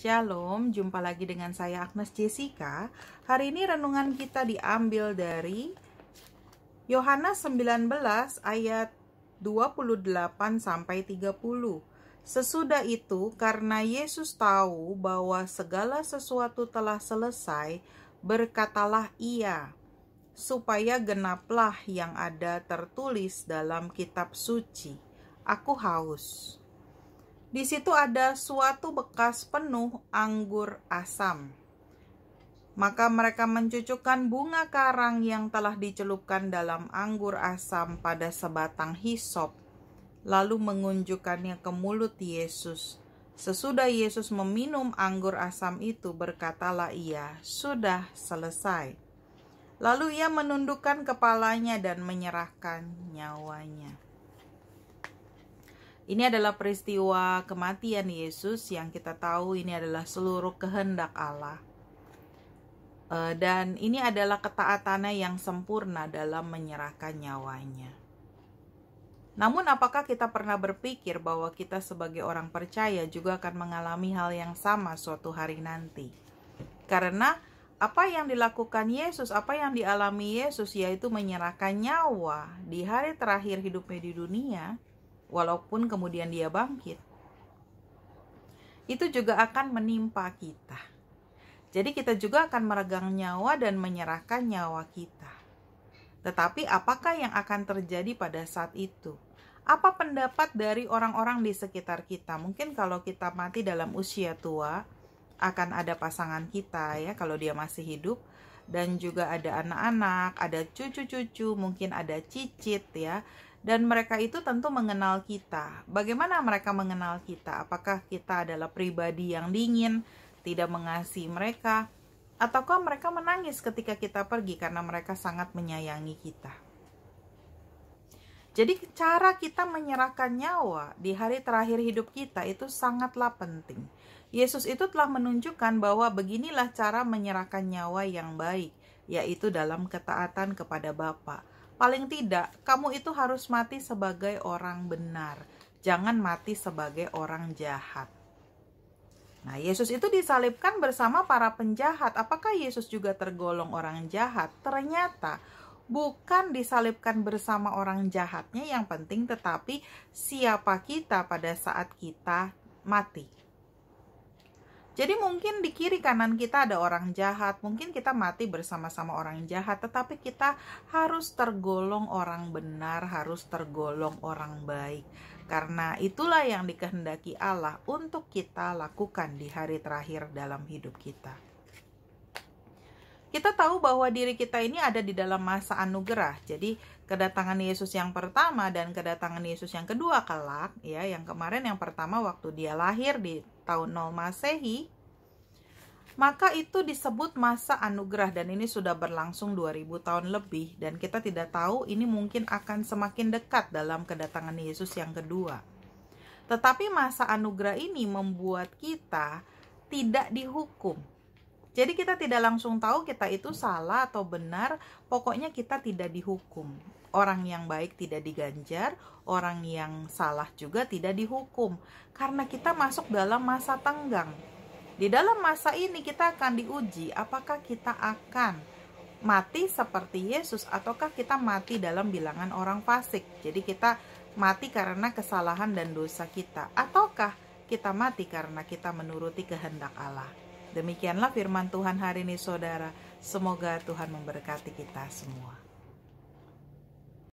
Shalom, jumpa lagi dengan saya Agnes Jessica. Hari ini renungan kita diambil dari Yohanes 19 ayat 28 sampai 30. Sesudah itu karena Yesus tahu bahwa segala sesuatu telah selesai, berkatalah ia, supaya genaplah yang ada tertulis dalam kitab suci. Aku haus. Di situ ada suatu bekas penuh anggur asam. Maka mereka mencucukkan bunga karang yang telah dicelupkan dalam anggur asam pada sebatang hisop, lalu mengunjukkannya ke mulut Yesus. Sesudah Yesus meminum anggur asam itu, berkatalah ia, "Sudah selesai." Lalu ia menundukkan kepalanya dan menyerahkan nyawanya. Ini adalah peristiwa kematian Yesus yang kita tahu ini adalah seluruh kehendak Allah. E, dan ini adalah ketaatannya yang sempurna dalam menyerahkan nyawanya. Namun apakah kita pernah berpikir bahwa kita sebagai orang percaya juga akan mengalami hal yang sama suatu hari nanti? Karena apa yang dilakukan Yesus, apa yang dialami Yesus yaitu menyerahkan nyawa di hari terakhir hidupnya di dunia, walaupun kemudian dia bangkit, itu juga akan menimpa kita. Jadi kita juga akan meregang nyawa dan menyerahkan nyawa kita. Tetapi apakah yang akan terjadi pada saat itu? Apa pendapat dari orang-orang di sekitar kita? Mungkin kalau kita mati dalam usia tua, akan ada pasangan kita ya kalau dia masih hidup dan juga ada anak-anak, ada cucu-cucu, mungkin ada cicit ya dan mereka itu tentu mengenal kita. Bagaimana mereka mengenal kita? Apakah kita adalah pribadi yang dingin, tidak mengasihi mereka, ataukah mereka menangis ketika kita pergi karena mereka sangat menyayangi kita? Jadi cara kita menyerahkan nyawa di hari terakhir hidup kita itu sangatlah penting. Yesus itu telah menunjukkan bahwa beginilah cara menyerahkan nyawa yang baik, yaitu dalam ketaatan kepada Bapak. Paling tidak, kamu itu harus mati sebagai orang benar. Jangan mati sebagai orang jahat. Nah, Yesus itu disalibkan bersama para penjahat. Apakah Yesus juga tergolong orang jahat? Ternyata bukan disalibkan bersama orang jahatnya yang penting, tetapi siapa kita pada saat kita mati. Jadi mungkin di kiri kanan kita ada orang jahat, mungkin kita mati bersama-sama orang jahat, tetapi kita harus tergolong orang benar, harus tergolong orang baik. Karena itulah yang dikehendaki Allah untuk kita lakukan di hari terakhir dalam hidup kita. Kita tahu bahwa diri kita ini ada di dalam masa anugerah. Jadi kedatangan Yesus yang pertama dan kedatangan Yesus yang kedua kelak ya yang kemarin yang pertama waktu dia lahir di tahun 0 Masehi, maka itu disebut masa anugerah dan ini sudah berlangsung 2000 tahun lebih dan kita tidak tahu ini mungkin akan semakin dekat dalam kedatangan Yesus yang kedua. Tetapi masa anugerah ini membuat kita tidak dihukum jadi kita tidak langsung tahu kita itu salah atau benar, pokoknya kita tidak dihukum. Orang yang baik tidak diganjar, orang yang salah juga tidak dihukum. Karena kita masuk dalam masa tenggang. Di dalam masa ini kita akan diuji apakah kita akan mati seperti Yesus ataukah kita mati dalam bilangan orang fasik. Jadi kita mati karena kesalahan dan dosa kita ataukah kita mati karena kita menuruti kehendak Allah. Demikianlah firman Tuhan hari ini saudara. Semoga Tuhan memberkati kita semua.